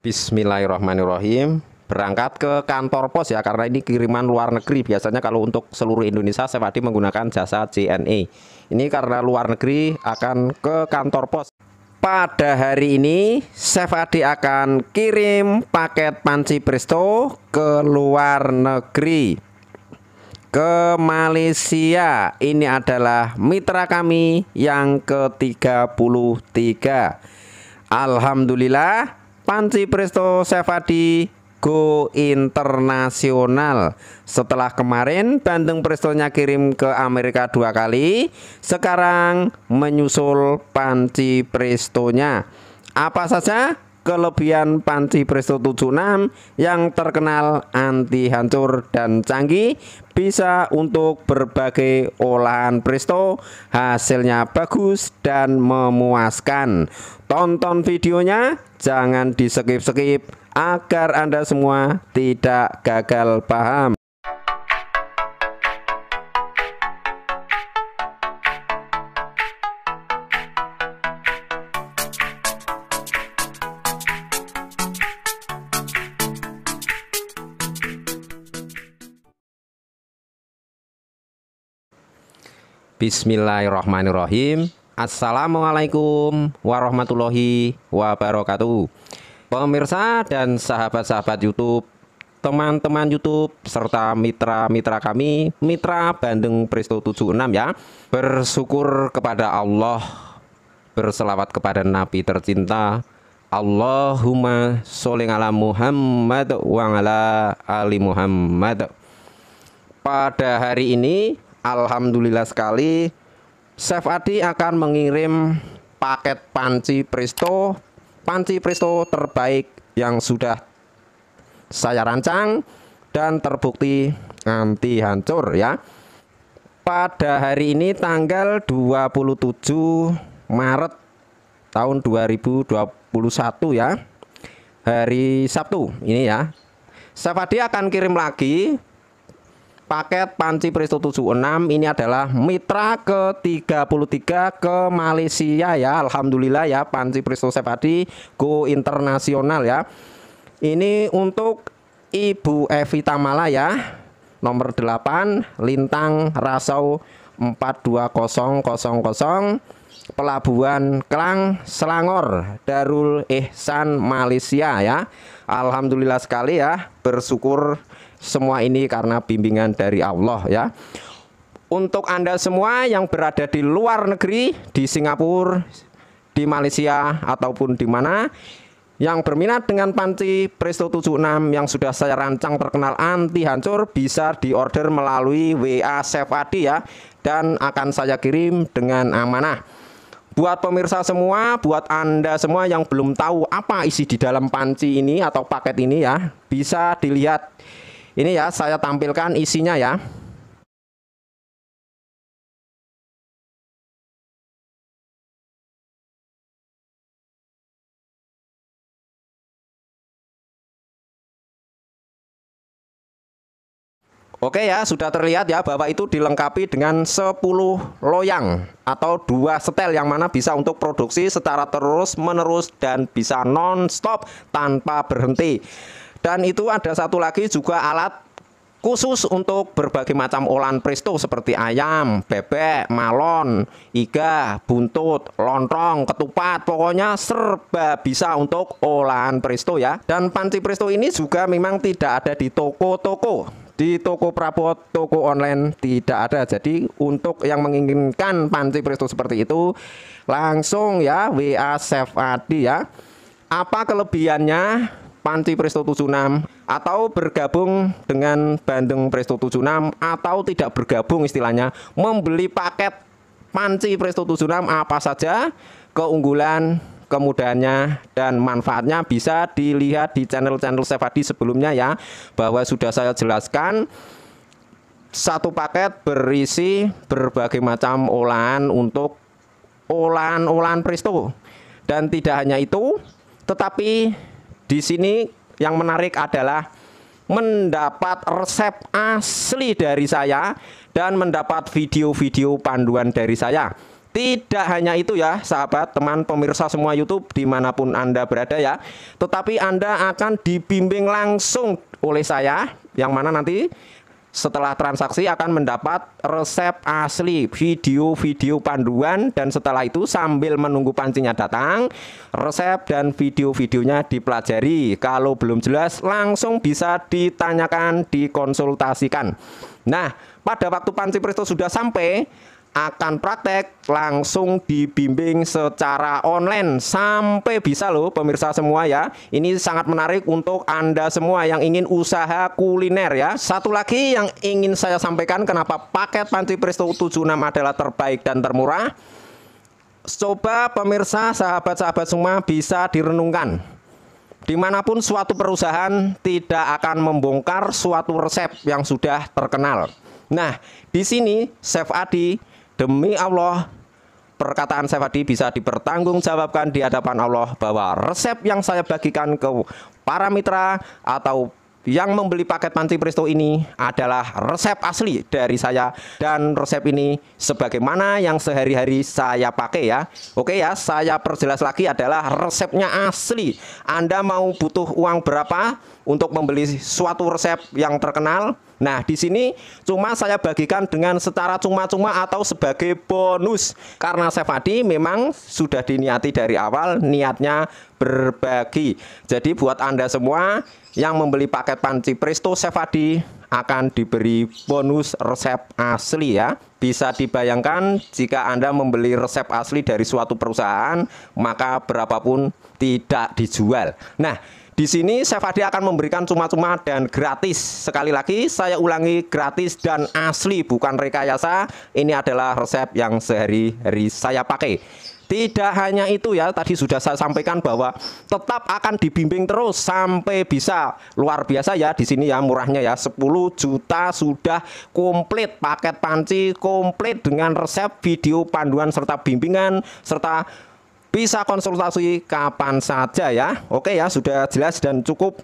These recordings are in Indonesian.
Bismillahirrahmanirrahim. Berangkat ke kantor pos ya karena ini kiriman luar negeri. Biasanya kalau untuk seluruh Indonesia saya Sefadi menggunakan jasa CNE. Ini karena luar negeri akan ke kantor pos. Pada hari ini Sefadi akan kirim paket panci presto ke luar negeri. Ke Malaysia. Ini adalah mitra kami yang ke-33. Alhamdulillah Panci Presto Sefadi go internasional. Setelah kemarin Bandung Prestonya kirim ke Amerika dua kali, sekarang menyusul Panci Prestonya. Apa saja? kelebihan panci Presto 76 yang terkenal anti hancur dan canggih bisa untuk berbagai olahan Presto hasilnya bagus dan memuaskan tonton videonya jangan di skip-skip agar Anda semua tidak gagal paham Bismillahirrahmanirrahim. Assalamualaikum warahmatullahi wabarakatuh. Pemirsa dan sahabat-sahabat YouTube, teman-teman YouTube serta mitra-mitra kami, mitra Bandeng Presto 76 ya. Bersyukur kepada Allah, berselawat kepada Nabi tercinta Allahumma sholli ala Muhammad wa ala ali Muhammad. Pada hari ini Alhamdulillah sekali Chef Adi akan mengirim paket panci presto panci presto terbaik yang sudah saya rancang dan terbukti anti hancur ya pada hari ini tanggal 27 Maret tahun 2021 ya hari Sabtu ini ya Safadi akan kirim lagi paket panci Presto 76 ini adalah mitra ke-33 ke Malaysia ya Alhamdulillah ya panci Presto Sepadi go internasional ya ini untuk Ibu Evita Mala ya nomor 8 Lintang Rasau 42000 Pelabuhan Kelang Selangor Darul Ihsan Malaysia ya Alhamdulillah sekali ya bersyukur semua ini karena bimbingan dari Allah ya. Untuk Anda semua yang berada di luar negeri, di Singapura, di Malaysia ataupun di mana yang berminat dengan panci Presto 76 yang sudah saya rancang terkenal anti hancur bisa diorder melalui WA Chef ya dan akan saya kirim dengan amanah. Buat pemirsa semua, buat Anda semua yang belum tahu apa isi di dalam panci ini atau paket ini ya, bisa dilihat ini ya saya tampilkan isinya ya. Oke ya, sudah terlihat ya bahwa itu dilengkapi dengan 10 loyang atau dua setel yang mana bisa untuk produksi secara terus menerus dan bisa non-stop tanpa berhenti. Dan itu ada satu lagi juga alat khusus untuk berbagai macam olahan presto seperti ayam, bebek, malon, iga, buntut, lontong, ketupat, pokoknya serba bisa untuk olahan presto ya. Dan panci presto ini juga memang tidak ada di toko-toko. Di toko prabot, toko online tidak ada. Jadi untuk yang menginginkan panci presto seperti itu langsung ya WA Chef Adi ya. Apa kelebihannya? Panci Presto 76 atau bergabung dengan Bandeng Presto 76 atau tidak bergabung istilahnya membeli paket Panci Presto 76 apa saja keunggulan kemudahannya dan manfaatnya bisa dilihat di channel-channel Sefadi sebelumnya ya bahwa sudah saya jelaskan satu paket berisi berbagai macam olahan untuk olahan-olahan presto dan tidak hanya itu tetapi di sini yang menarik adalah mendapat resep asli dari saya dan mendapat video-video panduan dari saya. Tidak hanya itu ya sahabat teman pemirsa semua YouTube dimanapun Anda berada ya Tetapi Anda akan dibimbing langsung oleh saya Yang mana nanti setelah transaksi akan mendapat resep asli video-video panduan dan setelah itu sambil menunggu pancinya datang resep dan video-videonya dipelajari kalau belum jelas langsung bisa ditanyakan dikonsultasikan nah pada waktu panci presto sudah sampai akan praktek langsung dibimbing secara online sampai bisa loh pemirsa semua ya ini sangat menarik untuk anda semua yang ingin usaha kuliner ya satu lagi yang ingin saya sampaikan kenapa paket panci presto 76 adalah terbaik dan termurah coba pemirsa sahabat-sahabat semua bisa direnungkan dimanapun suatu perusahaan tidak akan membongkar suatu resep yang sudah terkenal nah di sini Chef Adi Demi Allah, perkataan saya tadi bisa dipertanggungjawabkan di hadapan Allah bahwa resep yang saya bagikan ke para mitra atau yang membeli paket panci presto ini adalah resep asli dari saya dan resep ini sebagaimana yang sehari-hari saya pakai ya oke ya saya perjelas lagi adalah resepnya asli Anda mau butuh uang berapa untuk membeli suatu resep yang terkenal Nah, di sini cuma saya bagikan dengan secara cuma-cuma atau sebagai bonus karena Sefadi memang sudah diniati dari awal niatnya berbagi. Jadi buat Anda semua yang membeli paket panci Presto Sefadi akan diberi bonus resep asli ya. Bisa dibayangkan jika Anda membeli resep asli dari suatu perusahaan, maka berapapun tidak dijual. Nah, di sini Chef akan memberikan cuma-cuma dan gratis. Sekali lagi saya ulangi gratis dan asli bukan rekayasa. Ini adalah resep yang sehari-hari saya pakai. Tidak hanya itu ya, tadi sudah saya sampaikan bahwa tetap akan dibimbing terus sampai bisa luar biasa ya di sini ya murahnya ya 10 juta sudah komplit paket panci komplit dengan resep video panduan serta bimbingan serta bisa konsultasi kapan saja ya. Oke ya, sudah jelas dan cukup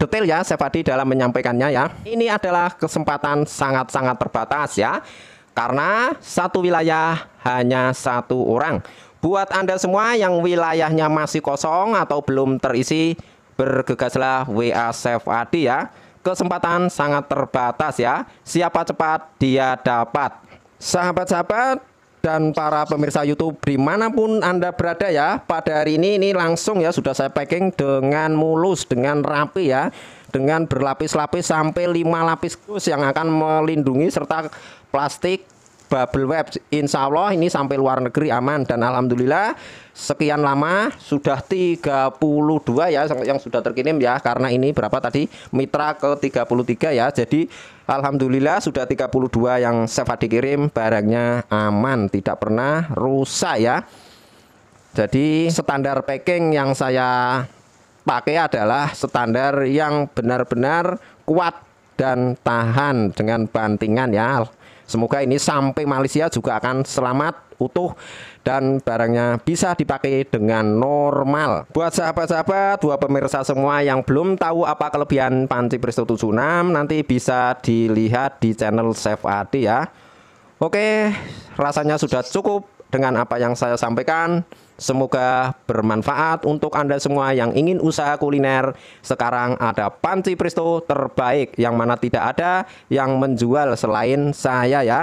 detail ya Sefadi dalam menyampaikannya ya. Ini adalah kesempatan sangat-sangat terbatas ya. Karena satu wilayah hanya satu orang. Buat Anda semua yang wilayahnya masih kosong atau belum terisi, bergegaslah WA Sefadi ya. Kesempatan sangat terbatas ya. Siapa cepat dia dapat. Sahabat-sahabat, dan para pemirsa YouTube dimanapun Anda berada ya pada hari ini ini langsung ya sudah saya packing dengan mulus dengan rapi ya dengan berlapis-lapis sampai lima lapis kus yang akan melindungi serta plastik Bubble Web. Insya Allah ini sampai luar negeri aman dan alhamdulillah sekian lama sudah 32 ya yang sudah terkirim ya karena ini berapa tadi mitra ke 33 ya. Jadi alhamdulillah sudah 32 yang sefa dikirim barangnya aman tidak pernah rusak ya. Jadi standar packing yang saya pakai adalah standar yang benar-benar kuat dan tahan dengan bantingan ya Semoga ini sampai Malaysia juga akan selamat, utuh, dan barangnya bisa dipakai dengan normal. Buat sahabat-sahabat, dua pemirsa semua yang belum tahu apa kelebihan panci Presto 76, nanti bisa dilihat di channel Chef Adi ya. Oke, rasanya sudah cukup dengan apa yang saya sampaikan. Semoga bermanfaat untuk Anda semua yang ingin usaha kuliner. Sekarang ada Panci Presto terbaik yang mana tidak ada yang menjual selain saya ya.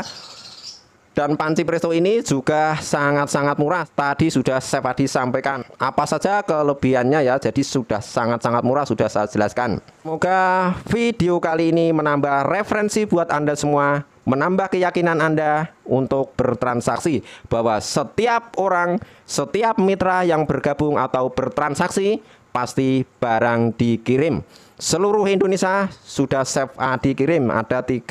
Dan panci presto ini juga sangat-sangat murah. Tadi sudah saya tadi sampaikan apa saja kelebihannya ya. Jadi sudah sangat-sangat murah sudah saya jelaskan. Semoga video kali ini menambah referensi buat Anda semua menambah keyakinan Anda untuk bertransaksi bahwa setiap orang, setiap mitra yang bergabung atau bertransaksi pasti barang dikirim. Seluruh Indonesia sudah save A ah, dikirim ada 32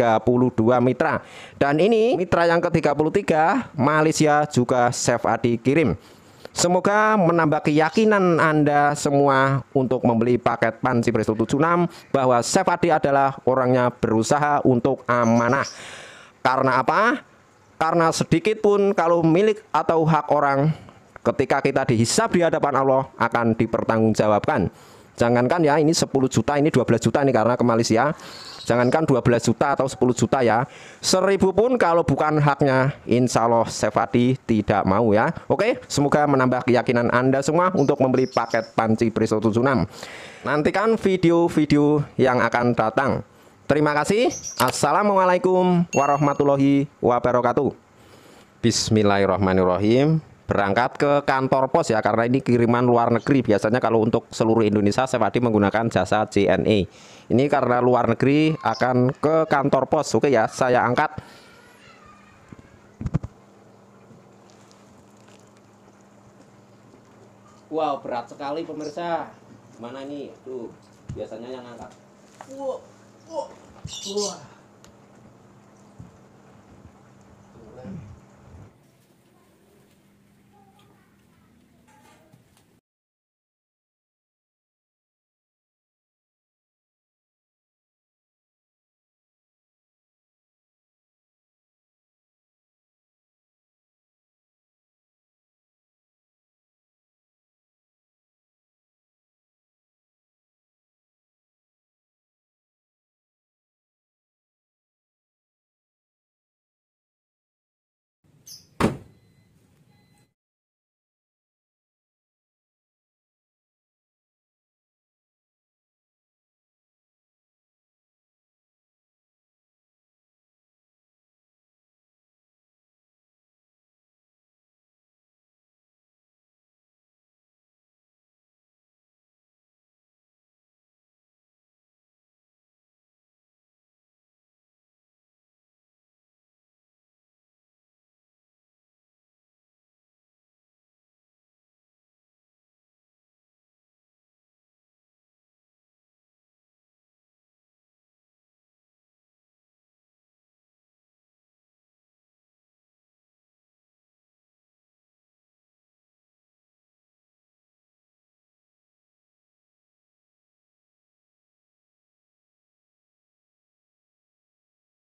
mitra dan ini mitra yang ke-33 Malaysia juga save A ah, dikirim. Semoga menambah keyakinan Anda semua untuk membeli paket Pansi Presto 76 bahwa Sefadi adalah orangnya berusaha untuk amanah. Karena apa? Karena sedikit pun kalau milik atau hak orang ketika kita dihisap di hadapan Allah akan dipertanggungjawabkan. Jangankan ya ini 10 juta, ini 12 juta ini karena ke Malaysia jangankan 12 juta atau 10 juta ya seribu pun kalau bukan haknya insya Allah Sefati tidak mau ya oke semoga menambah keyakinan anda semua untuk membeli paket panci Priso 76 nantikan video-video yang akan datang terima kasih Assalamualaikum warahmatullahi wabarakatuh Bismillahirrahmanirrahim berangkat ke kantor pos ya karena ini kiriman luar negeri biasanya kalau untuk seluruh Indonesia saya tadi menggunakan jasa JNE ini karena luar negeri akan ke kantor pos oke ya saya angkat wow berat sekali pemirsa mana nih tuh biasanya yang angkat wow, wow, wow.